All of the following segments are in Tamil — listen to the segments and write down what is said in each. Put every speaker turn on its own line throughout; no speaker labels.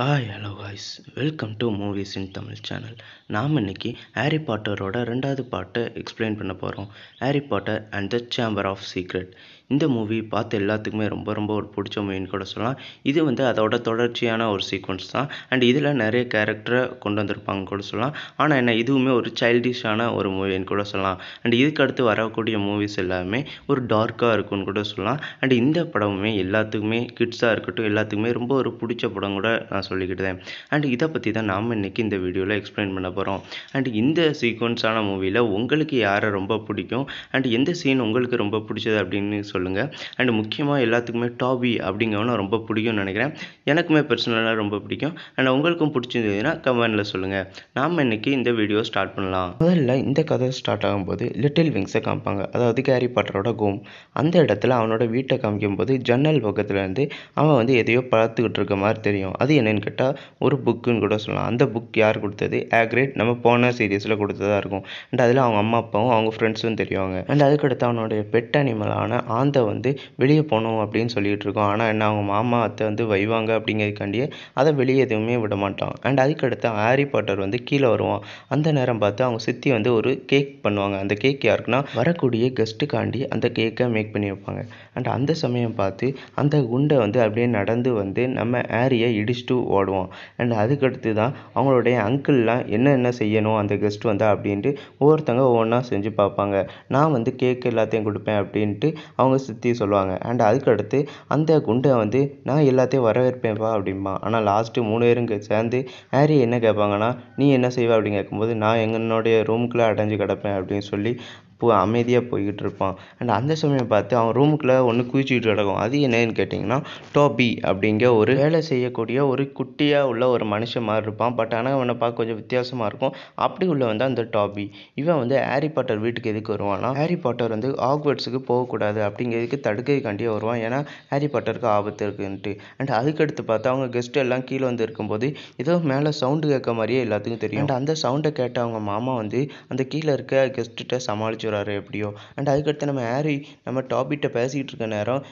hi hello voice welcome to movies in Tamil channel நாம் இன்றைக்கி ஹாரி பாட்டரோட ரெண்டாவது பாட்டை எக்ஸ்பிளைன் பண்ண போகிறோம் Harry Potter and the chamber of secret இந்த மூவி பார்த்து எல்லாத்துக்குமே ரொம்ப ரொம்ப ஒரு பிடிச்ச மூவின்னு கூட சொல்லலாம் இது வந்து அதோட தொடர்ச்சியான ஒரு சீக்வன்ஸ் தான் அண்ட் இதில் நிறைய கேரக்டரை கொண்டு வந்திருப்பாங்க கூட சொல்லலாம் ஆனால் என்ன இதுவுமே ஒரு சைல்டிஷான ஒரு மூவின்னு கூட சொல்லலாம் அண்ட் இதுக்கடுத்து வரக்கூடிய மூவிஸ் எல்லாமே ஒரு டார்க்காக இருக்குன்னு கூட சொல்லலாம் அண்ட் இந்த படமுமே எல்லாத்துக்குமே கிட்ஸாக இருக்கட்டும் எல்லாத்துக்குமே ரொம்ப ஒரு பிடிச்ச படம் கூட நான் சொல்லிக்கிட்டேன் அண்ட் இதை பற்றி தான் நாம் இன்றைக்கி இந்த வீடியோவில் எக்ஸ்பிளைன் பண்ண போகிறோம் அண்ட் இந்த சீக்வன்ஸான மூவியில் உங்களுக்கு யாரை ரொம்ப பிடிக்கும் அண்ட் எந்த சீன் உங்களுக்கு ரொம்ப பிடிச்சது அப்படின்னு சொல்லுங்கள் அண்ட் முக்கியமாக எல்லாத்துக்குமே டாபி அப்படிங்கிறவன ரொம்ப பிடிக்கும்னு நினைக்கிறேன் எனக்குமே பர்சனலாக ரொம்ப பிடிக்கும் அண்ட் உங்களுக்கும் பிடிச்சிருந்ததுன்னா கமெண்டில் சொல்லுங்கள் நாம் இன்னைக்கு இந்த வீடியோ ஸ்டார்ட் பண்ணலாம் முதல்ல இந்த கதை ஸ்டார்ட் ஆகும்போது லிட்டில் விங்ஸை காமிப்பாங்க அதாவது கேரி பாட்டரோட கோம் அந்த இடத்துல அவனோட வீட்டை காமிக்கும்போது ஜன்னல் பக்கத்துலேருந்து அவன் வந்து எதையோ பார்த்துக்கிட்டு இருக்க மாதிரி தெரியும் அது என்னென்னு கேட்டால் ஒரு புக்குன்னு கூட சொல்லலாம் அந்த புக் யார் கொடுத்தது ஆக்ரேட் நம்ம போன சீரியஸில் கொடுத்ததாக இருக்கும் அண்ட் அதில் அவங்க அம்மா அப்பாவும் அவங்க ஃப்ரெண்ட்ஸும் தெரியுவாங்க அண்ட் அதுக்கடுத்து அவனுடைய பெட் அனிமலான ஆன் சாந்தை வந்து வெளியே போகணும் அப்படின்னு இருக்கோம் ஆனால் என்ன அவங்க மாமா அத்தை வந்து வைவாங்க அப்படிங்கிறதுக்காண்டியே அதை வெளியே எதுவுமே விட மாட்டான் அண்ட் அதுக்கடுத்து ஹாரி பாட்டர் வந்து கீழே வருவான் அந்த நேரம் பார்த்து அவங்க சித்தி வந்து ஒரு கேக் பண்ணுவாங்க அந்த கேக் யாருக்குன்னா வரக்கூடிய கெஸ்ட்டுக்காண்டி அந்த கேக்கை மேக் பண்ணி வைப்பாங்க அண்ட் அந்த சமயம் பார்த்து அந்த குண்டை வந்து அப்படியே நடந்து வந்து நம்ம ஹாரியை இடிச்சுட்டு ஓடுவோம் அண்ட் அதுக்கடுத்து தான் அவங்களுடைய அங்கிள்லாம் என்னென்ன செய்யணும் அந்த கெஸ்ட் வந்தால் அப்படின்ட்டு ஒவ்வொருத்தங்க ஒவ்வொன்றா செஞ்சு பார்ப்பாங்க நான் வந்து கேக் எல்லாத்தையும் கொடுப்பேன் அப்படின்ட்டு அவங்க அவங்க சித்தி சொல்லுவாங்க அண்ட் அதுக்கடுத்து அந்த குண்டை வந்து நான் எல்லாத்தையும் வரவேற்பேன்ப்பா அப்படிம்பா ஆனால் லாஸ்ட்டு மூணு பேருங்க சேர்ந்து ஹாரி என்ன கேட்பாங்கன்னா நீ என்ன செய்வே அப்படின்னு கேட்கும்போது நான் என்னுடைய ரூமுக்குள்ளே அடைஞ்சு கிடப்பேன் அப்படின்னு சொல்லி போ அமைதியாக இருப்பான் அண்ட் அந்த சமயம் பார்த்து அவன் ரூமுக்குள்ளே ஒன்று குவிச்சிக்கிட்டு கிடக்கும் அது என்னன்னு கேட்டிங்கன்னா டோபி அப்படிங்கிற ஒரு வேலை செய்யக்கூடிய ஒரு குட்டியாக உள்ள ஒரு மனுஷன் மாதிரி இருப்பான் பட் ஆனால் அவனை பார்க்க கொஞ்சம் வித்தியாசமாக இருக்கும் அப்படி உள்ள வந்து அந்த டாபி இவன் வந்து ஹாரி பாட்டர் வீட்டுக்கு எதுக்கு வருவான்னா ஹாரி பாட்டர் வந்து ஆக்வர்ட்ஸுக்கு போகக்கூடாது அப்படிங்கிறதுக்கு தடுக்கிறதுக்காண்டியே வருவான் ஏன்னா ஹாரி பாட்டருக்கு ஆபத்து இருக்குன்ட்டு அண்ட் அதுக்கடுத்து பார்த்தா அவங்க கெஸ்ட் எல்லாம் கீழே வந்து இருக்கும்போது ஏதோ மேலே சவுண்டு கேட்க மாதிரியே எல்லாத்துக்கும் தெரியும் அண்ட் அந்த சவுண்டை கேட்ட அவங்க மாமா வந்து அந்த கீழே இருக்க கெஸ்ட்டுகிட்ட சமாளிச்சு வச்சுடுறாரு எப்படியோ அண்ட் அதுக்கடுத்து நம்ம ஹேரி நம்ம டாபிகிட்ட பேசிக்கிட்டு இருக்க நேரம்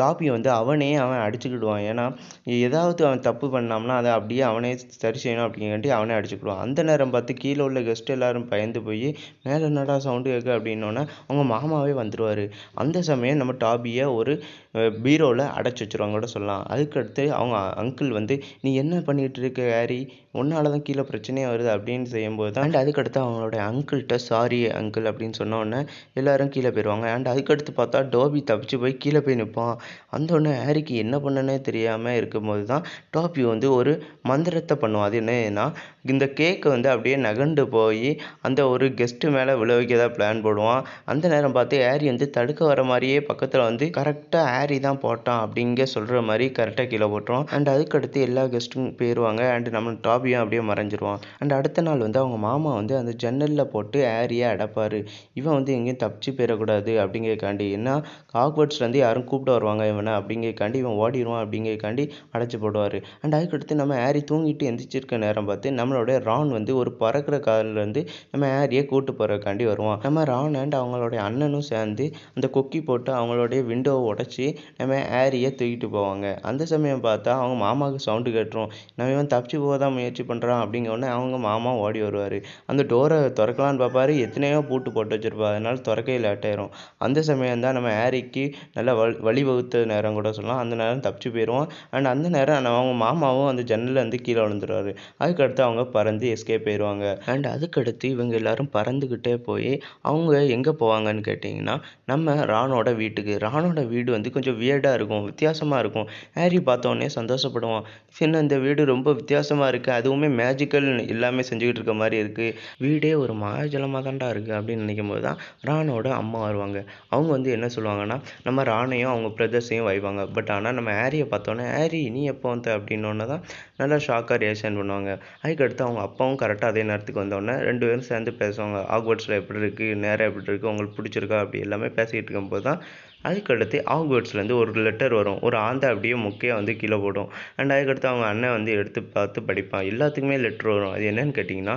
டாபியை வந்து அவனே அவன் அடிச்சுக்கிடுவான் ஏன்னா ஏதாவது அவன் தப்பு பண்ணாம்னா அதை அப்படியே அவனே சரி செய்யணும் அப்படிங்காட்டி அவனே அடிச்சுக்கிடுவான் அந்த நேரம் பார்த்து கீழே உள்ள கெஸ்ட் எல்லாரும் பயந்து போய் மேலே என்னடா சவுண்டு கேட்க அப்படின்னோடனே அவங்க மாமாவே வந்துடுவார் அந்த சமயம் நம்ம டாபியை ஒரு பீரோவில் அடைச்சி வச்சுருவாங்க கூட சொல்லலாம் அதுக்கடுத்து அவங்க அங்கிள் வந்து நீ என்ன பண்ணிகிட்டு இருக்க ஹேரி உன்னால தான் கீழே பிரச்சனையாக வருது அப்படின்னு செய்யும்போது தான் அண்ட் அதுக்கடுத்து அவங்களோட அங்கிள்கிட்ட சாரி அங்கிள் அப்படின்னு சொன்னோம் ஆனோடனே எல்லாரும் கீழே போயிடுவாங்க அண்ட் அதுக்கடுத்து பார்த்தா டோபி தப்பிச்சு போய் கீழே போய் நிற்பான் அந்தோடனே ஹாரிக்கு என்ன பண்ணனே தெரியாமல் இருக்கும்போது தான் டோபி வந்து ஒரு மந்திரத்தை பண்ணுவான் அது என்னன்னா இந்த கேக்கை வந்து அப்படியே நகண்டு போய் அந்த ஒரு கெஸ்ட்டு மேலே விழ தான் பிளான் போடுவான் அந்த நேரம் பார்த்து ஹாரி வந்து தடுக்க வர மாதிரியே பக்கத்தில் வந்து கரெக்டாக ஹாரி தான் போட்டான் அப்படிங்க சொல்கிற மாதிரி கரெக்டாக கீழே போட்டுருவோம் அண்ட் அதுக்கடுத்து எல்லா கெஸ்ட்டும் போயிடுவாங்க அண்ட் நம்ம டாபியும் அப்படியே மறைஞ்சிருவான் அண்ட் அடுத்த நாள் வந்து அவங்க மாமா வந்து அந்த ஜன்னலில் போட்டு ஹேரியை அடப்பார் இவன் வந்து எங்கேயும் தப்பிச்சு போயிடக்கூடாது அப்படிங்கிறக்காண்டி ஏன்னா காக்வர்ட்ஸ்லேருந்து யாரும் கூப்பிட்டு வருவாங்க இவனை அப்படிங்கிறக்காண்டி இவன் ஓடிடுவான் அப்படிங்கிறக்காண்டி அடைச்சி போடுவார் அண்ட் அதுக்கடுத்து நம்ம ஹேரி தூங்கிட்டு எந்திரிச்சிருக்க நேரம் பார்த்து நம்மளுடைய ரான் வந்து ஒரு பறக்கிற வந்து நம்ம ஹேரியை கூட்டு போகிறக்காண்டி வருவான் நம்ம ரான் அண்ட் அவங்களுடைய அண்ணனும் சேர்ந்து அந்த கொக்கி போட்டு அவங்களுடைய விண்டோவை உடச்சி நம்ம ஹேரியை தூக்கிட்டு போவாங்க அந்த சமயம் பார்த்தா அவங்க மாமாவுக்கு சவுண்டு கேட்டுரும் நம்ம இவன் தப்பிச்சு போக தான் முயற்சி பண்ணுறான் அப்படிங்க உடனே அவங்க மாமா ஓடி வருவார் அந்த டோரை திறக்கலான்னு பார்ப்பாரு எத்தனையோ பூட்டு போட்டு வச்சிருப்பாரு இப்போ அதனால் திறக்கவே லேட் ஆயிடும் அந்த சமயம் தான் நம்ம ஹாரிக்கு நல்லா வழி வழிவகுத்த நேரம் கூட சொல்லலாம் அந்த நேரம் தப்பிச்சு போயிடுவோம் அண்ட் அந்த நேரம் அவங்க மாமாவும் அந்த வந்து கீழே விழுந்துருவாரு அதுக்கடுத்து அவங்க பறந்து எஸ்கேப் போயிடுவாங்க அண்ட் அதுக்கடுத்து இவங்க எல்லாரும் பறந்துக்கிட்டே போய் அவங்க எங்கே போவாங்கன்னு கேட்டிங்கன்னா நம்ம ராணோட வீட்டுக்கு ராணோட வீடு வந்து கொஞ்சம் வியர்டாக இருக்கும் வித்தியாசமாக இருக்கும் ஹேரி பார்த்தோன்னே சந்தோஷப்படுவான் சின்ன இந்த வீடு ரொம்ப வித்தியாசமாக இருக்குது அதுவுமே மேஜிக்கல் எல்லாமே செஞ்சுக்கிட்டு இருக்க மாதிரி இருக்குது வீடே ஒரு மாயஜலமாக தான்டா இருக்குது அப்படின்னு நினைக்கும் போது தான் ராணோட அம்மா வருவாங்க அவங்க வந்து என்ன சொல்லுவாங்கன்னா நம்ம ராணையும் அவங்க பிரதர்ஸையும் வைவாங்க பட் ஆனால் நம்ம ஹேரியை பார்த்தோன்னே ஹேரி நீ எப்போ வந்த அப்படின்னோன்னதான் தான் நல்லா ஷாக்காக ரியாக்ஷன் பண்ணுவாங்க அதுக்கடுத்து அவங்க அப்பாவும் கரெக்டாக அதே நேரத்துக்கு வந்தோடனே ரெண்டு பேரும் சேர்ந்து பேசுவாங்க ஆக்வர்ட்ஸில் எப்படி இருக்குது நேரம் எப்படி இருக்குது உங்களுக்கு பிடிச்சிருக்கா அப்படி எல்லாமே பேசிகிட்டு இருக்கும்போது தான் அதுக்கடுத்து வீட்ஸ்லேருந்து ஒரு லெட்டர் வரும் ஒரு ஆந்தை அப்படியே முக்கியம் வந்து கீழே போடும் அண்ட் அதுக்கடுத்து அவங்க அண்ணன் வந்து எடுத்து பார்த்து படிப்பான் எல்லாத்துக்குமே லெட்ரு வரும் அது என்னன்னு கேட்டிங்கன்னா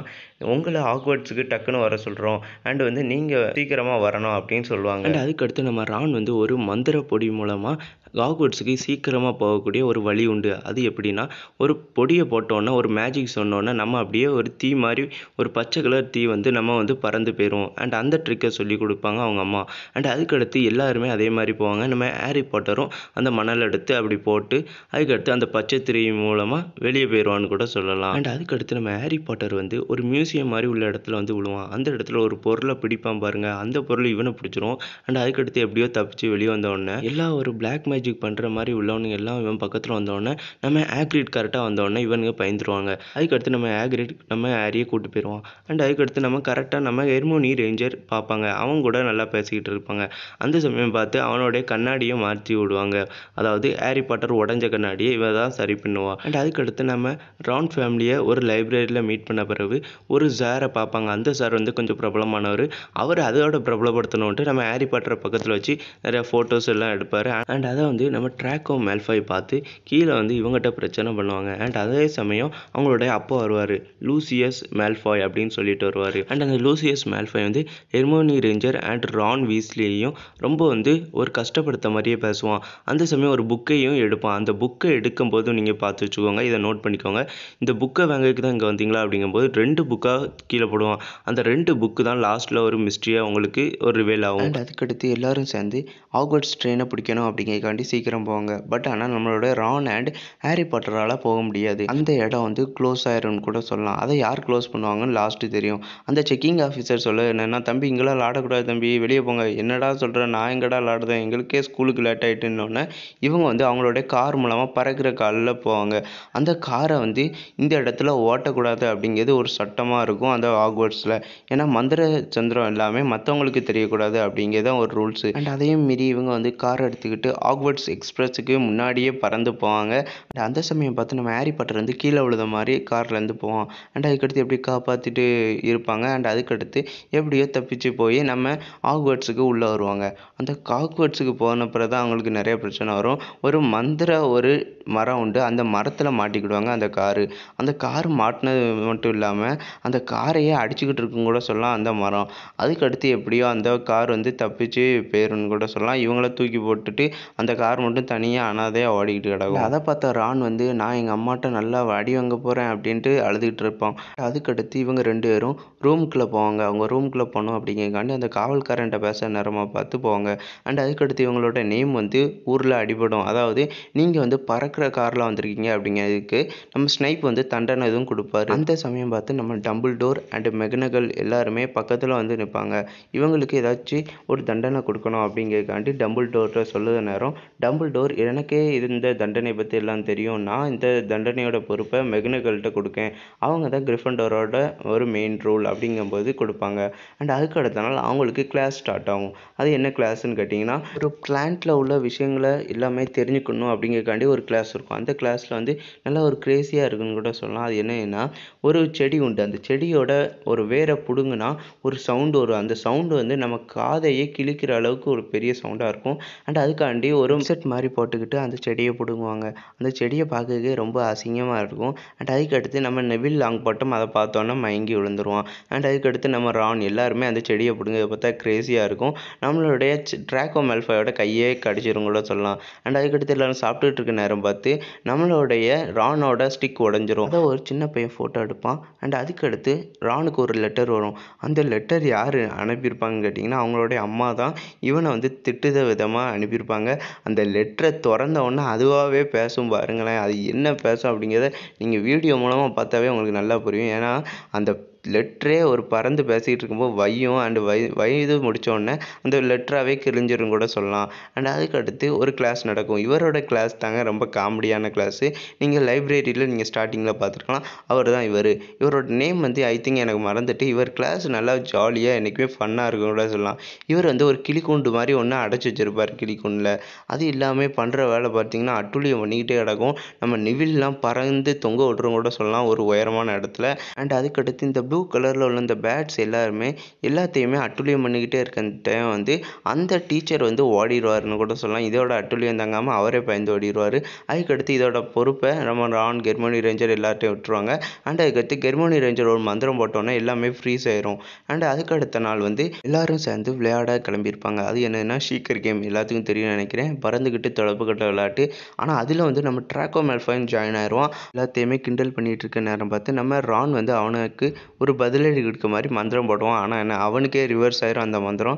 உங்களை ஆக்வர்ட்ஸுக்கு டக்குன்னு வர சொல்கிறோம் அண்ட் வந்து நீங்கள் சீக்கிரமாக வரணும் அப்படின்னு சொல்லுவாங்க அண்ட் அதுக்கடுத்து நம்ம ரான் வந்து ஒரு மந்திர பொடி மூலமாக ஆக்வர்ட்ஸுக்கு சீக்கிரமாக போகக்கூடிய ஒரு வழி உண்டு அது எப்படின்னா ஒரு பொடியை போட்டோன்னா ஒரு மேஜிக் சொன்னோன்னா நம்ம அப்படியே ஒரு தீ மாதிரி ஒரு பச்சை கலர் தீ வந்து நம்ம வந்து பறந்து போயிடுவோம் அண்ட் அந்த ட்ரிக்கை சொல்லி கொடுப்பாங்க அவங்க அம்மா அண்ட் அதுக்கடுத்து எல்லாருமே அதே மாதிரி போவாங்க நம்ம ஹேரி பாட்டரும் அந்த மணல் எடுத்து அப்படி போட்டு அதுக்கடுத்து அந்த பச்சை திரை மூலமாக வெளியே போயிடுவான்னு கூட சொல்லலாம் அண்ட் அதுக்கடுத்து நம்ம ஹேரி பாட்டர் வந்து ஒரு மியூசிக் மியூசியம் மாதிரி உள்ள இடத்துல வந்து விழுவான் அந்த இடத்துல ஒரு பொருளை பிடிப்பான் பாருங்க அந்த பொருள் இவனை பிடிச்சிரும் அண்ட் அதுக்கடுத்து எப்படியோ தப்பிச்சு வெளியே வந்தவொடனே எல்லா ஒரு பிளாக் மேஜிக் பண்ணுற மாதிரி உள்ளவனுங்க எல்லாம் இவன் பக்கத்தில் வந்தவொடனே நம்ம ஆக்ரிட் கரெக்டாக வந்தவொடனே இவனுங்க பயந்துருவாங்க அதுக்கடுத்து நம்ம ஆக்ரிட் நம்ம ஆரியை கூட்டு போயிடுவோம் அண்ட் அதுக்கடுத்து நம்ம கரெக்டாக நம்ம ஹெர்மோனி ரேஞ்சர் பார்ப்பாங்க அவங்க கூட நல்லா பேசிக்கிட்டு இருப்பாங்க அந்த சமயம் பார்த்து அவனுடைய கண்ணாடியை மாற்றி விடுவாங்க அதாவது ஹாரி பாட்டர் உடஞ்ச கண்ணாடியை இவன் தான் சரி பண்ணுவான் அண்ட் அதுக்கடுத்து நம்ம ரவுண்ட் ஃபேமிலியை ஒரு லைப்ரரியில் மீட் பண்ண பிறகு ஒரு சாரை பார்ப்பாங்க அந்த சார் வந்து கொஞ்சம் பிரபலமானவர் அவர் அதோட பிரபலப்படுத்தணும்ன்ட்டு நம்ம ஹாரி பாட்டரை பக்கத்தில் வச்சு நிறையா ஃபோட்டோஸ் எல்லாம் எடுப்பார் அண்ட் அதை வந்து நம்ம ட்ராக்கோ மேல்ஃபாய் பார்த்து கீழே வந்து இவங்ககிட்ட பிரச்சனை பண்ணுவாங்க அண்ட் அதே சமயம் அவங்களுடைய அப்பா வருவார் லூசியஸ் மேல்ஃபாய் அப்படின்னு சொல்லிட்டு வருவார் அண்ட் அந்த லூசியஸ் மேல்ஃபாய் வந்து ஹெர்மோனி ரேஞ்சர் அண்ட் ரான் வீஸ்லியையும் ரொம்ப வந்து ஒரு கஷ்டப்படுத்த மாதிரியே பேசுவான் அந்த சமயம் ஒரு புக்கையும் எடுப்பான் அந்த புக்கை எடுக்கும்போது நீங்கள் பார்த்து வச்சுக்கோங்க இதை நோட் பண்ணிக்கோங்க இந்த புக்கை வாங்கிக்கு தான் இங்கே வந்தீங்களா அப்படிங்கும்போது ரெண்டு புக்கை புக்காக கீழே போடுவோம் அந்த ரெண்டு புக்கு தான் லாஸ்ட்டில் ஒரு மிஸ்ட்ரியாக உங்களுக்கு ஒரு ரிவேல் ஆகும் அண்ட் அதுக்கடுத்து எல்லோரும் சேர்ந்து ஆகர்ட்ஸ் ட்ரெயினை பிடிக்கணும் அப்படிங்கிறக்காண்டி சீக்கிரம் போவாங்க பட் ஆனால் நம்மளோட ரான் அண்ட் ஹேரி பாட்டரால் போக முடியாது அந்த இடம் வந்து க்ளோஸ் ஆயிரும்னு கூட சொல்லலாம் அதை யார் க்ளோஸ் பண்ணுவாங்கன்னு லாஸ்ட்டு தெரியும் அந்த செக்கிங் ஆஃபீஸர் சொல்ல என்னென்னா தம்பி இங்கெல்லாம் விளாடக்கூடாது தம்பி வெளியே போங்க என்னடா சொல்கிறேன் நான் எங்கடா விளாடுறேன் எங்களுக்கே ஸ்கூலுக்கு லேட் ஆகிட்டுன்னொன்னே இவங்க வந்து அவங்களோட கார் மூலமாக பறக்கிற காலில் போவாங்க அந்த காரை வந்து இந்த இடத்துல ஓட்டக்கூடாது அப்படிங்கிறது ஒரு சட்டமாக பயமாக இருக்கும் அந்த ஆக்வர்ட்ஸில் ஏன்னா மந்திர சந்திரம் எல்லாமே மற்றவங்களுக்கு தெரியக்கூடாது அப்படிங்கிறது ஒரு ரூல்ஸு அண்ட் அதையும் மீறி இவங்க வந்து கார் எடுத்துக்கிட்டு ஆக்வர்ட்ஸ் எக்ஸ்பிரஸுக்கு முன்னாடியே பறந்து போவாங்க அண்ட் அந்த சமயம் பார்த்து நம்ம ஹேரி பட்டர்லேருந்து வந்து கீழே விழுத மாதிரி கார்லேருந்து போவோம் அண்ட் அதுக்கடுத்து எப்படி காப்பாற்றிட்டு இருப்பாங்க அண்ட் அதுக்கடுத்து எப்படியோ தப்பிச்சு போய் நம்ம ஆக்வர்ட்ஸுக்கு உள்ளே வருவாங்க அந்த ஆக்வர்ட்ஸுக்கு பிறகு தான் அவங்களுக்கு நிறைய பிரச்சனை வரும் ஒரு மந்திர ஒரு மரம் உண்டு அந்த மரத்தில் மாட்டிக்கிடுவாங்க அந்த காரு அந்த கார் மாட்டினது மட்டும் இல்லாமல் அந்த காரையே அடிச்சுக்கிட்டு இருக்குதுன்னு கூட சொல்லலாம் அந்த மரம் அதுக்கடுத்து எப்படியோ அந்த கார் வந்து தப்பிச்சு போயிரும்னு கூட சொல்லலாம் இவங்கள தூக்கி போட்டுட்டு அந்த கார் மட்டும் தனியாக அனாதையாக ஓடிக்கிட்டு கிடக்கும் அதை பார்த்த ரான் வந்து நான் எங்கள் அம்மாட்ட நல்லா வடி வாங்க போகிறேன் அப்படின்ட்டு அழுதுகிட்டு இருப்போம் அதுக்கடுத்து இவங்க ரெண்டு பேரும் ரூமுக்குள்ளே போவாங்க அவங்க ரூமுக்குள்ளே போகணும் அப்படிங்கிறக்காண்டி அந்த காவல்காரன்ட்ட பேச நேரமாக பார்த்து போவாங்க அண்ட் அதுக்கடுத்து இவங்களோட நேம் வந்து ஊரில் அடிபடும் அதாவது நீங்கள் வந்து பறக்கிற காரில் வந்திருக்கீங்க அப்படிங்கிறதுக்கு நம்ம ஸ்னைப் வந்து தண்டனை எதுவும் கொடுப்பாரு அந்த சமயம் பார்த்து நம்ம டம் டம்புள்டோர் அண்டு மெகனகல் எல்லாருமே பக்கத்தில் வந்து நிற்பாங்க இவங்களுக்கு ஏதாச்சும் ஒரு தண்டனை கொடுக்கணும் அப்படிங்கிறதுக்காண்டி டம்புள்டோர்கிட்ட சொல்லுற நேரம் டம்புள்டோர் எனக்கே இந்த தண்டனை பற்றி எல்லாம் தெரியும் நான் இந்த தண்டனையோட பொறுப்பை மெகனகல்கிட்ட கொடுக்கேன் அவங்க தான் கிரிஃபண்டோரோட ஒரு மெயின் ரோல் அப்படிங்கும்போது கொடுப்பாங்க அண்ட் அதுக்கு அடுத்த நாள் அவங்களுக்கு கிளாஸ் ஸ்டார்ட் ஆகும் அது என்ன கிளாஸ்ன்னு கேட்டிங்கன்னா ஒரு பிளான்ட்டில் உள்ள விஷயங்களை எல்லாமே தெரிஞ்சுக்கணும் அப்படிங்கிறக்காண்டி ஒரு கிளாஸ் இருக்கும் அந்த கிளாஸில் வந்து நல்லா ஒரு க்ரேஸியாக இருக்குன்னு கூட சொல்லலாம் அது என்னன்னா ஒரு செடி உண்டு அந்த செடியோட ஒரு வேரை பிடுங்குனா ஒரு சவுண்டு வரும் அந்த சவுண்டு வந்து நம்ம காதையே கிழிக்கிற அளவுக்கு ஒரு பெரிய சவுண்டாக இருக்கும் அண்ட் அதுக்காண்டி ஒரு செட் மாதிரி போட்டுக்கிட்டு அந்த செடியை பிடுங்குவாங்க அந்த செடியை பார்க்கறதுக்கே ரொம்ப அசிங்கமாக இருக்கும் அண்ட் அதுக்கடுத்து நம்ம நெவில் லாங் போட்டோம் அதை பார்த்தோன்னா மயங்கி விழுந்துருவான் அண்ட் அதுக்கடுத்து நம்ம ரான் எல்லாருமே அந்த செடியை பிடுங்கிறத பார்த்தா க்ரேஸியாக இருக்கும் நம்மளுடைய ட்ராக்கோ மெல்ஃபாயோட கையே கடிச்சிரும் கூட சொல்லலாம் அண்ட் அதுக்கடுத்து எல்லாரும் சாப்பிட்டுட்டு இருக்க நேரம் பார்த்து நம்மளுடைய ரானோட ஸ்டிக் உடஞ்சிரும் அதை ஒரு சின்ன பையன் ஃபோட்டோ எடுப்பான் அண்ட் அதுக்கு அதுக்கடுத்து ராணுக்கு ஒரு லெட்டர் வரும் அந்த லெட்டர் யார் அனுப்பியிருப்பாங்கன்னு கேட்டிங்கன்னா அவங்களுடைய அம்மா தான் இவனை வந்து திட்டுத விதமாக அனுப்பியிருப்பாங்க அந்த லெட்டரை திறந்தவொடனே அதுவாகவே பேசும் பாருங்களேன் அது என்ன பேசும் அப்படிங்கிறத நீங்கள் வீடியோ மூலமாக பார்த்தாவே உங்களுக்கு நல்லா புரியும் ஏன்னா அந்த லெட்டரே ஒரு பறந்து பேசிக்கிட்டு இருக்கும்போது வையும் அண்டு வை வயது முடித்தோடனே அந்த லெட்டராகவே கிழிஞ்சிரும் கூட சொல்லலாம் அண்ட் அதுக்கடுத்து ஒரு கிளாஸ் நடக்கும் இவரோட கிளாஸ் தாங்க ரொம்ப காமெடியான கிளாஸு நீங்கள் லைப்ரரியில் நீங்கள் ஸ்டார்டிங்கில் பார்த்துருக்கலாம் அவர் தான் இவர் இவரோட நேம் வந்து ஐ திங்க் எனக்கு மறந்துட்டு இவர் கிளாஸ் நல்லா ஜாலியாக என்றைக்குமே ஃபன்னாக இருக்கும் கூட சொல்லலாம் இவர் வந்து ஒரு கிளிக்குண்டு மாதிரி ஒன்று அடைச்சி வச்சுருப்பார் கிளிக்கூண்டில் அது இல்லாமல் பண்ணுற வேலை பார்த்தீங்கன்னா அட்டுழியம் பண்ணிக்கிட்டே கிடக்கும் நம்ம நிவில்லாம் பறந்து தொங்க விட்றோம் கூட சொல்லலாம் ஒரு உயரமான இடத்துல அண்ட் அதுக்கடுத்து இந்த ப்ளூ கலரில் உள்ள அந்த பேட்ஸ் எல்லாருமே எல்லாத்தையுமே அட்டுழியம் பண்ணிக்கிட்டே இருக்க வந்து அந்த டீச்சர் வந்து ஓடிடுவார்னு கூட சொல்லலாம் இதோட அட்டுழியம் தங்காமல் அவரே பயந்து ஓடிடுவார் அதுக்கடுத்து இதோட பொறுப்பை நம்ம ரான் கெர்மோனி ரேஞ்சர் எல்லாத்தையும் விட்டுருவாங்க அண்ட் அதுக்கடுத்து கெர்மோனி ரேஞ்சர் ஒரு மந்திரம் போட்டோன்னே எல்லாமே ஃப்ரீஸ் ஆயிரும் அண்ட் அதுக்கடுத்த நாள் வந்து எல்லாரும் சேர்ந்து விளையாட கிளம்பியிருப்பாங்க அது என்னென்னா ஷீக்கர் கேம் எல்லாத்துக்கும் தெரியும் நினைக்கிறேன் பறந்துக்கிட்டு தொடப்பு கட்ட விளையாட்டு ஆனால் அதில் வந்து நம்ம ட்ராக்கோ மெல்ஃபைன் ஜாயின் ஆயிடுவோம் எல்லாத்தையுமே கிண்டல் பண்ணிகிட்டு இருக்க நேரம் பார்த்து நம்ம ரான் வந்து அவனுக்கு ஒரு பதிலடி கொடுக்க மாதிரி மந்திரம் போடுவான் ஆனால் என்ன அவனுக்கே ரிவர்ஸ் ஆயிரும் அந்த மந்திரம்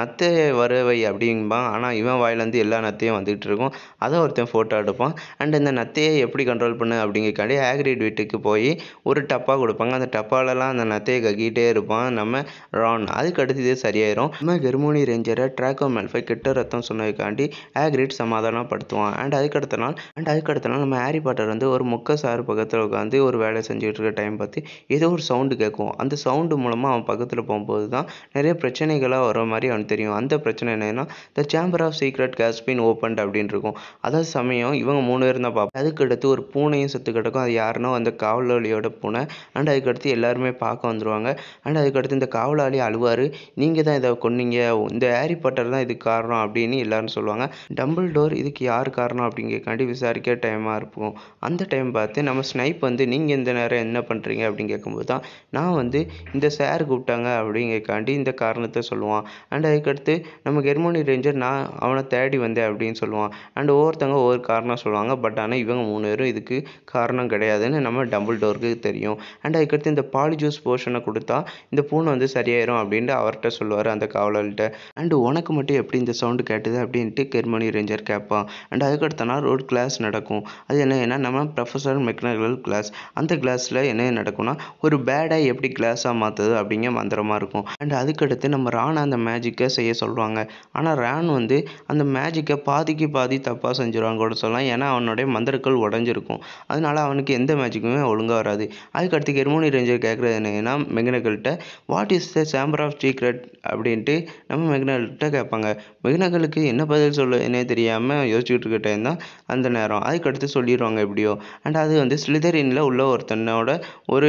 நத்தை வரவை அப்படிம்பான் ஆனால் இவன் வாயிலேருந்து எல்லா நத்தையும் வந்துகிட்டு இருக்கும் அதை ஒருத்தன் ஃபோட்டோ எடுப்பான் அண்ட் இந்த நத்தையை எப்படி கண்ட்ரோல் பண்ணு அப்படிங்கிறக்காண்டி ஆக்ரிட் வீட்டுக்கு போய் ஒரு டப்பா கொடுப்பாங்க அந்த டப்பாலெல்லாம் அந்த நத்தையை கக்கிட்டே இருப்பான் நம்ம ரான் அதுக்கு அடுத்து சரியாயிரும் நம்ம கெர்மோனி ரேஞ்சரை ட்ராக்கோ மெல்ஃபை கிட்ட ரத்தம் சொன்னதுக்காண்டி ஆக்ரிட் சமாதானப்படுத்துவான் அண்ட் அதுக்கடுத்த நாள் அண்ட் அதுக்கடுத்த நாள் நம்ம ஹாரி பாட்டர் வந்து ஒரு முக்க சாறு பக்கத்தில் உட்காந்து ஒரு வேலை செஞ்சுட்டு இருக்க டைம் பார்த்து ஏதோ ஒரு சவுண்டு சவுண்டு கேட்கும் அந்த சவுண்டு மூலமாக அவன் பக்கத்தில் போகும்போது தான் நிறைய பிரச்சனைகளாக வர மாதிரி அவனுக்கு தெரியும் அந்த பிரச்சனை என்னன்னா the chamber of secret has been opened அப்படின்னு இருக்கும் அதே சமயம் இவங்க மூணு பேர் தான் பார்ப்போம் அதுக்கடுத்து ஒரு பூனையும் செத்து கிடக்கும் அது யாருன்னா அந்த காவலாளியோட பூனை அண்ட் அதுக்கடுத்து எல்லாருமே பார்க்க வந்துடுவாங்க அண்ட் அதுக்கடுத்து இந்த காவலாளி அழுவார் நீங்கள் தான் இதை கொன்னீங்க இந்த ஹேரி பட்டர் தான் இதுக்கு காரணம் அப்படின்னு எல்லாரும் சொல்லுவாங்க டம்பிள் டோர் இதுக்கு யார் காரணம் அப்படிங்கிறக்காண்டி விசாரிக்க டைமாக இருக்கும் அந்த டைம் பார்த்து நம்ம ஸ்னைப் வந்து நீங்கள் இந்த நேரம் என்ன பண்ணுறீங்க அப்படின்னு கேட்கும்போது தான் நான் வந்து இந்த சார் கூப்பிட்டாங்க அப்படிங்கிறக்காண்டி இந்த காரணத்தை சொல்லுவான் அண்ட் அதுக்கடுத்து நம்ம கெர்மோனி ரேஞ்சர் நான் அவனை தேடி வந்தேன் அப்படின்னு சொல்லுவான் அண்ட் ஒவ்வொருத்தவங்க ஒவ்வொரு காரணம் சொல்லுவாங்க பட் ஆனால் இவங்க மூணு பேரும் இதுக்கு காரணம் கிடையாதுன்னு நம்ம டபுள் டோருக்கு தெரியும் அண்ட் அதுக்கடுத்து இந்த பாலி ஜூஸ் போர்ஷனை கொடுத்தா இந்த பூனை வந்து சரியாயிரும் அப்படின்ட்டு அவர்கிட்ட சொல்லுவார் அந்த காவலர்கிட்ட அண்ட் உனக்கு மட்டும் எப்படி இந்த சவுண்டு கேட்டுது அப்படின்ட்டு கெர்மோனி ரேஞ்சர் கேட்பான் அண்ட் அதுக்கடுத்த நாள் ஒரு கிளாஸ் நடக்கும் அது என்ன நம்ம ப்ரொஃபஸர் மெக்கானிக்கல் கிளாஸ் அந்த கிளாஸில் என்ன நடக்கும்னா ஒரு பேட் ராண்டை எப்படி கிளாஸாக மாற்றுது அப்படிங்க மந்திரமாக இருக்கும் அண்ட் அதுக்கடுத்து நம்ம ராணை அந்த மேஜிக்கை செய்ய சொல்லுவாங்க ஆனால் ரான் வந்து அந்த மேஜிக்கை பாதிக்கு பாதி தப்பாக செஞ்சுருவாங்க கூட சொல்லலாம் ஏன்னா அவனுடைய மந்திரக்கள் உடஞ்சிருக்கும் அதனால் அவனுக்கு எந்த மேஜிக்குமே ஒழுங்காக வராது அதுக்கடுத்து ஹெர்மோனி ரேஞ்சர் கேட்குறது என்னன்னா மெக்னகல்கிட்ட what is the chamber of secret அப்படின்ட்டு நம்ம மெக்னகல்கிட்ட கேட்பாங்க மெக்னகலுக்கு என்ன பதில் சொல்ல என்ன தெரியாமல் யோசிச்சுட்டு இருக்க டைம் தான் அந்த நேரம் அதுக்கடுத்து சொல்லிடுவாங்க எப்படியோ அண்ட் அது வந்து ஸ்லிதரின்ல உள்ள ஒருத்தனோட ஒரு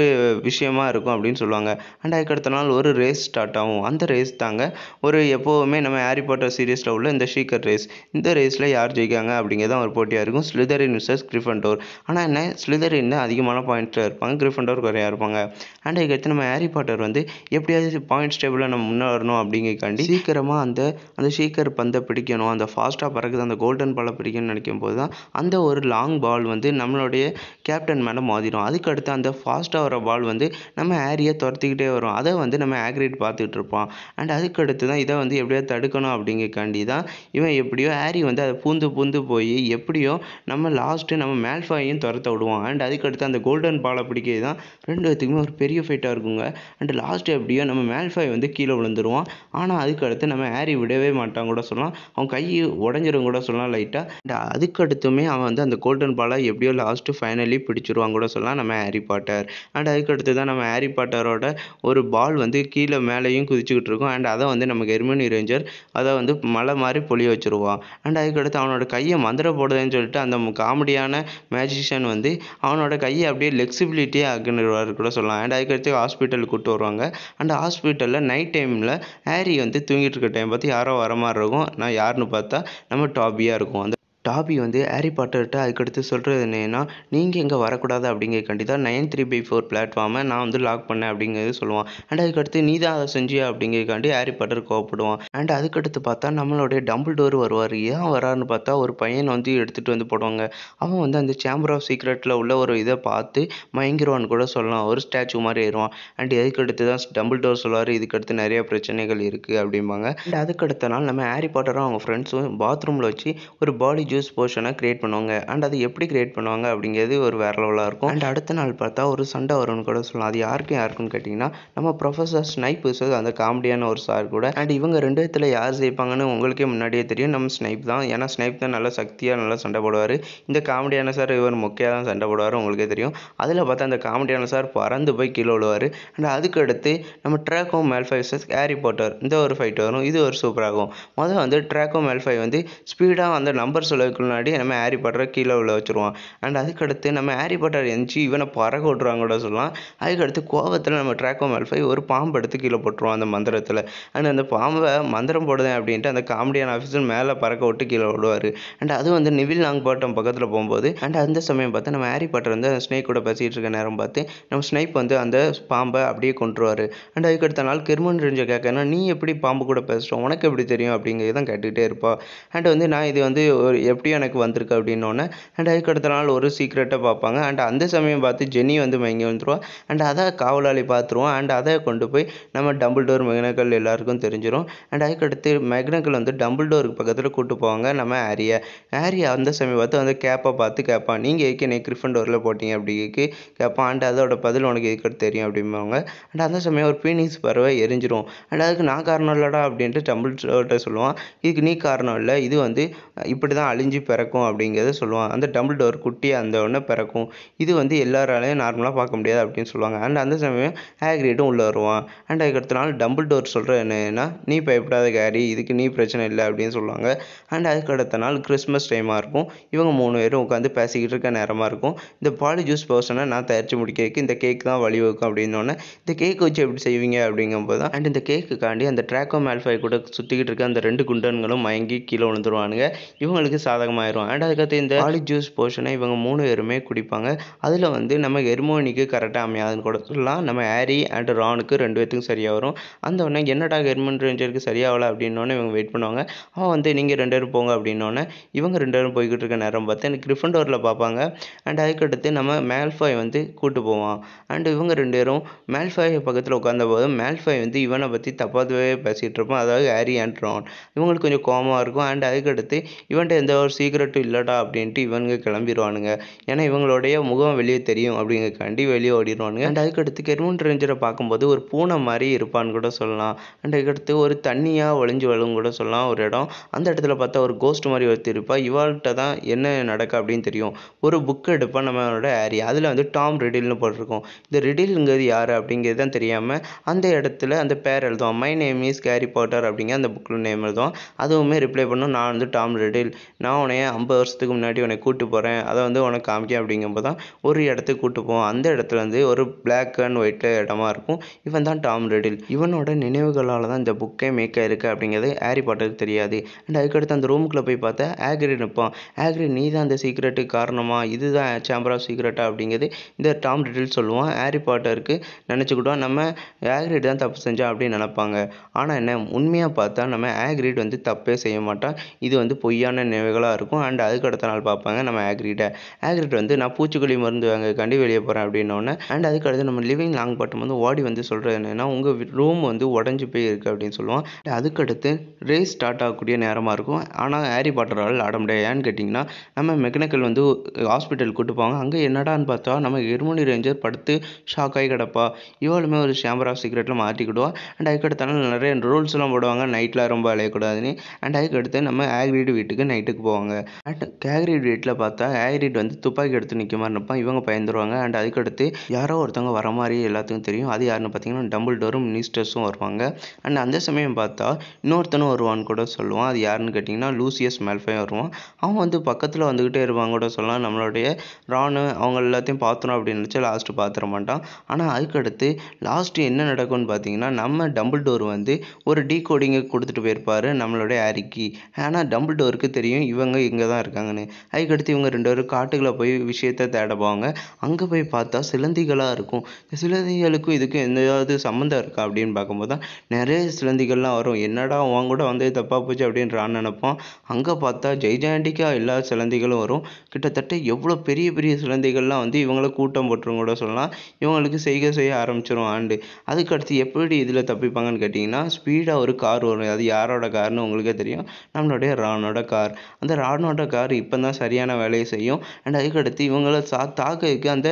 விஷயமா இருக்கும் அப்படின்னு சொல்லுவாங்க அண்ட் அதுக்கடுத்த நாள் ஒரு ரேஸ் ஸ்டார்ட் ஆகும் அந்த ரேஸ் தாங்க ஒரு எப்போவுமே நம்ம ஹாரி பாட்டர் சீரியஸில் உள்ள இந்த ஷீக்கர் ரேஸ் இந்த ரேஸில் யார் ஜெயிக்காங்க அப்படிங்கிறதான் ஒரு போட்டியாக இருக்கும் ஸ்லிதரின் விசஸ் கிரிஃபன்டோர் ஆனால் என்ன ஸ்லிதரின் தான் அதிகமான பாயிண்ட்ஸில் இருப்பாங்க கிரிஃபன்டோர் குறையாக இருப்பாங்க அண்ட் அதுக்கடுத்து நம்ம ஹாரி பாட்டர் வந்து எப்படியாவது பாயிண்ட்ஸ் டேபிளில் நம்ம முன்னே வரணும் அப்படிங்கிறக்காண்டி சீக்கிரமாக அந்த அந்த சீக்கர் பந்தை பிடிக்கணும் அந்த ஃபாஸ்ட்டாக பறக்குது அந்த கோல்டன் பாலை பிடிக்கணும்னு நினைக்கும் போது தான் அந்த ஒரு லாங் பால் வந்து நம்மளுடைய கேப்டன் மேலே மோதிடும் அதுக்கடுத்து அந்த ஃபாஸ்ட்டாக வர பால் வந்து நம்ம நம்ம ஏரியை துரத்திக்கிட்டே வரும் அதை வந்து நம்ம ஆக்ரிட் பார்த்துட்டு இருப்பான் அண்ட் அதுக்கடுத்து தான் இதை வந்து எப்படியோ தடுக்கணும் அப்படிங்கக்காண்டி தான் இவன் எப்படியோ ஆரி வந்து அதை பூந்து பூந்து போய் எப்படியோ நம்ம லாஸ்ட்டு நம்ம மேல்ஃபாயையும் துரத்த விடுவோம் அண்ட் அதுக்கடுத்து அந்த கோல்டன் பாலை பிடிக்கிறது தான் ரெண்டு பேத்துக்குமே ஒரு பெரிய ஃபைட்டாக இருக்குங்க அண்ட் லாஸ்ட் எப்படியோ நம்ம மேல்ஃபாய் வந்து கீழே விழுந்துருவான் ஆனால் அதுக்கடுத்து நம்ம ஆரி விடவே மாட்டான் கூட சொல்லலாம் அவன் கை உடஞ்சிரும் கூட சொல்லலாம் லைட்டாக அண்ட் அதுக்கடுத்துமே அவன் வந்து அந்த கோல்டன் பாலை எப்படியோ லாஸ்ட்டு ஃபைனலி பிடிச்சிருவான் கூட சொல்லலாம் நம்ம ஹாரி பாட்டர் அண்ட் அதுக்கடுத்து தான் நம்ம ஹாரி பாட்டரோட ஒரு பால் வந்து கீழே மேலேயும் குதிச்சுக்கிட்டு இருக்கும் அண்ட் அதை வந்து நம்ம கெர்மனி ரேஞ்சர் அதை வந்து மலை மாதிரி பொழிய வச்சுருவான் அண்ட் அதுக்கடுத்து அவனோட கையை மந்திர போடுதுன்னு சொல்லிட்டு அந்த காமெடியான மேஜிஷியன் வந்து அவனோட கையை அப்படியே லெக்சிபிலிட்டியே ஆக்குனுவார் கூட சொல்லலாம் அண்ட் அதுக்கடுத்து ஹாஸ்பிட்டலுக்கு கூப்பிட்டு வருவாங்க அண்ட் ஹாஸ்பிட்டலில் நைட் டைமில் ஹாரி வந்து தூங்கிட்டு இருக்க டைம் பார்த்து யாரோ வர மாதிரி இருக்கும் நான் யாருன்னு பார்த்தா நம்ம டாபியாக இருக்கும் அந்த டாபி வந்து ஹாரி பாட்டர்கிட்ட அதுக்கடுத்து சொல்கிறது என்னென்னா நீங்கள் இங்கே வரக்கூடாது அப்படிங்கிறக்காண்டி தான் நைன் த்ரீ பை ஃபோர் பிளாட்ஃபார்மை நான் வந்து லாக் பண்ணேன் அப்படிங்கிறது சொல்லுவான் அண்ட் அதுக்கடுத்து நீ தான் அதை செஞ்சியா அப்படிங்கிறக்காண்டி ஹாரி பாட்டர் கோவப்படுவான் அண்ட் அதுக்கடுத்து பார்த்தா நம்மளுடைய டபுள் டோர் வருவார் ஏன் வரான்னு பார்த்தா ஒரு பையன் வந்து எடுத்துகிட்டு வந்து போடுவாங்க அவன் வந்து அந்த சேம்பர் ஆஃப் சீக்ரெட்டில் உள்ள ஒரு இதை பார்த்து மயங்கிருவான்னு கூட சொல்லலாம் ஒரு ஸ்டாச்சு மாதிரி ஏறுவான் அண்ட் அதுக்கடுத்து தான் டபுள் டோர் சொல்லுவார் இதுக்கடுத்து நிறைய பிரச்சனைகள் இருக்குது அப்படிம்பாங்க அண்ட் அதுக்கடுத்த நாள் நம்ம ஹாரி பாட்டரும் அவங்க ஃப்ரெண்ட்ஸும் பாத்ரூமில் வச்சு ஒரு பாடி ஜூஸ் ஜூஸ் போர்ஷனை கிரியேட் பண்ணுவாங்க அண்ட் அது எப்படி கிரியேட் பண்ணுவாங்க அப்படிங்கிறது ஒரு வேற லெவலாக இருக்கும் அண்ட் அடுத்த நாள் பார்த்தா ஒரு சண்டை வரும்னு கூட சொல்லலாம் அது யாருக்கும் யாருக்குன்னு கேட்டிங்கன்னா நம்ம ப்ரொஃபஸர் ஸ்னைப் சார் அந்த காமெடியான ஒரு சார் கூட அண்ட் இவங்க ரெண்டு இடத்துல யார் ஜெயிப்பாங்கன்னு உங்களுக்கே முன்னாடியே தெரியும் நம்ம ஸ்னைப் தான் ஏன்னா ஸ்னைப் தான் நல்லா சக்தியாக நல்லா சண்டை போடுவார் இந்த காமெடியான சார் இவர் முக்கியாக தான் சண்டை போடுவார் உங்களுக்கே தெரியும் அதில் பார்த்தா அந்த காமெடியான சார் பறந்து போய் கீழே விழுவார் அண்ட் அதுக்கு அடுத்து நம்ம Draco Malfoy sir Harry Potter இந்த ஒரு ஃபைட் வரும் இது ஒரு சூப்பராகும் முதல் வந்து ட்ராக்கோ மேல்ஃபை வந்து ஸ்பீடாக அந்த நம்பர் சொல்ல அதுக்கு முன்னாடி நம்ம ஹாரி பாட்டரை கீழே விழ வச்சுருவான் அண்ட் அதுக்கடுத்து நம்ம ஹாரி பாட்டர் எந்திச்சு இவனை பறக்க விட்றாங்க கூட சொல்லலாம் அதுக்கடுத்து கோவத்தில் நம்ம ட்ராக்கோ மேல்ஃபை ஒரு பாம்பு எடுத்து கீழே போட்டுருவோம் அந்த மந்திரத்தில் அண்ட் அந்த பாம்பை மந்திரம் போடுதேன் அப்படின்ட்டு அந்த காமெடியான ஆஃபீஸர் மேலே பறக்க விட்டு கீழே விடுவார் அண்ட் அது வந்து நிவில் நாங்பாட்டம் பக்கத்தில் போகும்போது அண்ட் அந்த சமயம் பார்த்து நம்ம ஹாரி பாட்டர் வந்து அந்த ஸ்னேக் கூட பேசிகிட்டு இருக்க நேரம் பார்த்து நம்ம ஸ்னேக் வந்து அந்த பாம்பை அப்படியே கொண்டுருவார் அண்ட் அதுக்கடுத்த நாள் கிருமன் ரெஞ்ச கேட்கனா நீ எப்படி பாம்பு கூட பேசுகிறோம் உனக்கு எப்படி தெரியும் அப்படிங்கிறது தான் கேட்டுக்கிட்டே இருப்பாள் அண்ட் வந்து நான் இது வந்து ஒரு எப்படியும் எனக்கு வந்திருக்கு அப்படின்னோடனே அண்ட் அதுக்கு அடுத்த நாள் ஒரு சீக்ரெட்டை பார்ப்பாங்க அண்ட் அந்த சமயம் பார்த்து ஜெனி வந்து மயங்கி வந்துடுவா அண்ட் அதை காவலாளி பார்த்துருவோம் அண்ட் அதை கொண்டு போய் நம்ம டபுள் டோர் மெக்னக்கல் எல்லாருக்கும் தெரிஞ்சிடும் அண்ட் அடுத்து மெக்னக்கல் வந்து டபுள் டோருக்கு பக்கத்தில் கூப்பிட்டு போவாங்க நம்ம ஆரியா ஆரியா அந்த சமயம் பார்த்து வந்து கேப்பை பார்த்து கேட்பான் நீங்கள் ஏற்கே நீ கிரிஃபன் டோரில் போட்டீங்க அப்படிக்கு கேட்பான் அண்ட் அதோட பதில் உனக்கு எதுக்கு தெரியும் அப்படிம்பாங்க அண்ட் அந்த சமயம் ஒரு பீனிங்ஸ் பறவை எரிஞ்சிரும் அண்ட் அதுக்கு நான் காரணம் இல்லைடா அப்படின்ட்டு டபுள் டோர்கிட்ட சொல்லுவான் இதுக்கு நீ காரணம் இல்லை இது வந்து இப்படி தான் அழிஞ்சு பிறக்கும் அப்படிங்கிறத சொல்லுவாங்க அந்த டபுள் டோர் குட்டியாக அந்த ஒன்று பிறக்கும் இது வந்து எல்லாராலையும் நார்மலாக பார்க்க முடியாது அப்படின்னு சொல்லுவாங்க அண்ட் அந்த சமயம் ஹேக்ரீடும் உள்ளே வருவான் அண்ட் அதுக்கடுத்த நாள் டபுள் டோர் சொல்கிற என்னன்னா நீ பயப்படாத கேரி இதுக்கு நீ பிரச்சனை இல்லை அப்படின்னு சொல்லுவாங்க அண்ட் அதுக்கடுத்த நாள் கிறிஸ்மஸ் டைமாக இருக்கும் இவங்க மூணு பேரும் உட்காந்து பேசிக்கிட்டு இருக்க நேரமாக இருக்கும் இந்த பாலி ஜூஸ் பர்சனை நான் தயாரித்து முடிக்கிறதுக்கு இந்த கேக் தான் வழிவகுக்கும் அப்படின்னோடனே இந்த கேக் வச்சு எப்படி செய்வீங்க அப்படிங்கும்போது தான் அண்ட் இந்த கேக்குக்காண்டி அந்த ட்ராக்கோ மேல்ஃபை கூட சுற்றிக்கிட்டு இருக்க அந்த ரெண்டு குண்டன்களும் மயங்கி கீழே விழுந்துருவானுங்க இவங்களுக்கு சாதகமாயிரும் அண்ட் அதுக்கடுத்து இந்த ஆலி ஜூஸ் போர்ஷனை இவங்க மூணு பேருமே குடிப்பாங்க அதில் வந்து நம்ம ஹெர்மோனிக்கு கரெக்டாக அமையாதுன்னு கூட சொல்லலாம் நம்ம ஹேரி அண்ட் ரானுக்கு ரெண்டு பேத்துக்கும் சரியாக வரும் அந்த உடனே என்னடா ஹெர்மோன் ரேஞ்சருக்கு சரியாகல அப்படின்னோட இவங்க வெயிட் பண்ணுவாங்க அவன் வந்து நீங்கள் ரெண்டு பேரும் போங்க அப்படின்னோடனே இவங்க ரெண்டு பேரும் போய்கிட்டு இருக்க நேரம் பார்த்து எனக்கு கிரிஃபண்டோரில் பார்ப்பாங்க அண்ட் அதுக்கடுத்து நம்ம மேல்ஃபாய் வந்து கூட்டு போவான் அண்ட் இவங்க ரெண்டு பேரும் மேல்ஃபாய் பக்கத்தில் உட்காந்த போது மேல்ஃபாய் வந்து இவனை பற்றி தப்பாகவே பேசிகிட்டு இருப்பான் அதாவது ஹேரி அண்ட் ரான் இவங்களுக்கு கொஞ்சம் கோமாக இருக்கும் அண்ட் அதுக்கடுத்து இவன்ட்டு எந்த ஒரு சீக்கிரட்டும் இல்லைடா அப்படின்ட்டு இவனுங்க கிளம்பிடுவானுங்க ஏன்னா இவங்களுடைய முகம் வெளியே தெரியும் அப்படிங்கிறக்காண்டி வெளியே ஓடிடுவானுங்க அண்ட் அதுக்கடுத்து கெர்மூன் ரேஞ்சரை பார்க்கும்போது ஒரு பூனை மாதிரி இருப்பான்னு கூட சொல்லலாம் அண்ட் அதுக்கடுத்து ஒரு தண்ணியாக ஒளிஞ்சு வளும் கூட சொல்லலாம் ஒரு இடம் அந்த இடத்துல பார்த்தா ஒரு கோஸ்ட் மாதிரி ஒருத்தர் இருப்பா இவாள்கிட்ட தான் என்ன நடக்க அப்படின்னு தெரியும் ஒரு புக் எடுப்பான் நம்மளோட ஆரி அதில் வந்து டாம் ரிடில்னு போட்டிருக்கோம் இந்த ரிடில்ங்கிறது யார் அப்படிங்கிறது தான் தெரியாமல் அந்த இடத்துல அந்த பேர் எழுதுவோம் my name is Harry Potter அப்படிங்கிற அந்த புக்கில் நேம் எழுதுவான் அதுவுமே ரிப்ளை பண்ணும் நான் வந்து டாம் ரிடில் நான் உன்னைய ஐம்பது வருஷத்துக்கு முன்னாடி உன்னை கூட்டு போகிறேன் அதை வந்து உனக்கு காமிக்க அப்படிங்கும்போது தான் ஒரு இடத்துக்கு கூட்டு போவோம் அந்த இடத்துல வந்து ஒரு பிளாக் அண்ட் ஒயிட்டு இடமா இருக்கும் இவன் தான் டாம் ரெடில் இவனோட நினைவுகளால் தான் இந்த புக்கே மேக் ஆயிருக்கு அப்படிங்கிறது ஹாரி பாட்டருக்கு தெரியாது அண்ட் அதுக்கடுத்து அந்த ரூமுக்குள்ளே போய் பார்த்தா ஆக்ரி நிற்பான் ஆக்ரி நீ தான் அந்த சீக்ரெட்டுக்கு காரணமா இதுதான் சேம்பர் ஆஃப் சீக்ரெட்டா அப்படிங்கிறது இந்த டாம் ரெடில் சொல்லுவான் ஹாரி பாட்டருக்கு நினச்சிக்கிட்டோம் நம்ம ஆக்ரிட் தான் தப்பு செஞ்சோம் அப்படின்னு நினப்பாங்க ஆனால் என்ன உண்மையாக பார்த்தா நம்ம ஆக்ரிட் வந்து தப்பே செய்ய மாட்டான் இது வந்து பொய்யான நினைவுகள் தகவலாக இருக்கும் அண்ட் அதுக்கு அடுத்த நாள் பார்ப்பாங்க நம்ம ஆக்ரிட்டை ஆக்ரிட் வந்து நான் பூச்சிக்கொல்லி மருந்து வாங்கக்காண்டி வெளியே போகிறேன் அப்படின்னோடனே அண்ட் அதுக்கு அடுத்து நம்ம லிவிங் லாங் பாட்டம் வந்து ஓடி வந்து சொல்கிறது என்னென்னா உங்கள் ரூம் வந்து உடஞ்சி போய் இருக்குது அப்படின்னு சொல்லுவோம் அண்ட் அதுக்கடுத்து ரேஸ் ஸ்டார்ட் ஆகக்கூடிய நேரமாக இருக்கும் ஆனால் ஹேரி பாட்டரால் ஆட முடியாது ஏன்னு கேட்டிங்கன்னா நம்ம மெக்கனிக்கல் வந்து ஹாஸ்பிட்டல் கூட்டு போவாங்க அங்கே என்னடான்னு பார்த்தா நம்ம எருமணி ரேஞ்சர் படுத்து ஷாக் ஆகி கிடப்பா இவளுமே ஒரு ஷேம்பர் ஆஃப் சீக்ரெட்டில் மாற்றிக்கிடுவோம் அண்ட் அதுக்கடுத்தாலும் நிறைய ரூல்ஸ்லாம் போடுவாங்க நைட்லாம் ரொம்ப அலையக்கூடாதுன்னு அண்ட் அதுக்கடுத்து நம்ம ஆக்ரிட் வீட்டுக்கு நைட்டுக்கு போவாங்க அண்ட் கேக்ரிட் ரேட்டில் பார்த்தா கேக்ரிட் வந்து துப்பாக்கி எடுத்து நிற்க மாதிரி நிற்பான் இவங்க பயந்துருவாங்க அண்ட் அதுக்கடுத்து யாரோ ஒருத்தவங்க வர மாதிரி எல்லாத்துக்கும் தெரியும் அது யாருன்னு பார்த்தீங்கன்னா டபுள் டோரும் மினிஸ்டர்ஸும் வருவாங்க அண்ட் அந்த சமயம் பார்த்தா இன்னொருத்தனும் வருவான்னு கூட சொல்லுவான் அது யாருன்னு கேட்டிங்கன்னா லூசியஸ் மேல்ஃபையும் வருவான் அவன் வந்து பக்கத்தில் வந்துக்கிட்டே இருப்பாங்க கூட சொல்லலாம் நம்மளுடைய ராணு அவங்க எல்லாத்தையும் பார்த்துரும் அப்படின்னு நினச்சி லாஸ்ட்டு பார்த்துட மாட்டான் ஆனால் அதுக்கடுத்து லாஸ்ட்டு என்ன நடக்கும்னு பார்த்தீங்கன்னா நம்ம டபுள் டோர் வந்து ஒரு டீ கோடிங்கை கொடுத்துட்டு போயிருப்பார் நம்மளுடைய அரிக்கி ஆனால் டபுள் டோருக்கு தெரியும் இவங்க இங்கே தான் இருக்காங்கன்னு அதுக்கடுத்து இவங்க ரெண்டு பேரும் காட்டுக்குள்ளே போய் விஷயத்த தேட போவாங்க அங்கே போய் பார்த்தா சிலந்திகளாக இருக்கும் சிலந்திகளுக்கும் இதுக்கும் ஏதாவது சம்மந்தம் இருக்கா அப்படின்னு பார்க்கும்போது தான் நிறைய சிலந்திகள்லாம் வரும் என்னடா அவன் கூட வந்து தப்பாக போச்சு அப்படின்ற நான் நினப்போம் அங்கே பார்த்தா ஜெய்ஜாண்டிக்காக எல்லா சிலந்திகளும் வரும் கிட்டத்தட்ட எவ்வளோ பெரிய பெரிய சிலந்திகள்லாம் வந்து இவங்கள கூட்டம் போட்டுரும் கூட சொல்லலாம் இவங்களுக்கு செய்க செய்ய ஆரம்பிச்சிடும் ஆண்டு அதுக்கடுத்து எப்படி இதில் தப்பிப்பாங்கன்னு கேட்டிங்கன்னா ஸ்பீடாக ஒரு கார் வரும் அது யாரோட கார்னு உங்களுக்கே தெரியும் நம்மளுடைய ராணோட கார் அந்த கார் இப்போ தான் சரியான வேலையை செய்யும் அண்ட் அதுக்கடுத்து இவங்கள சா தாக்க வைக்க அந்த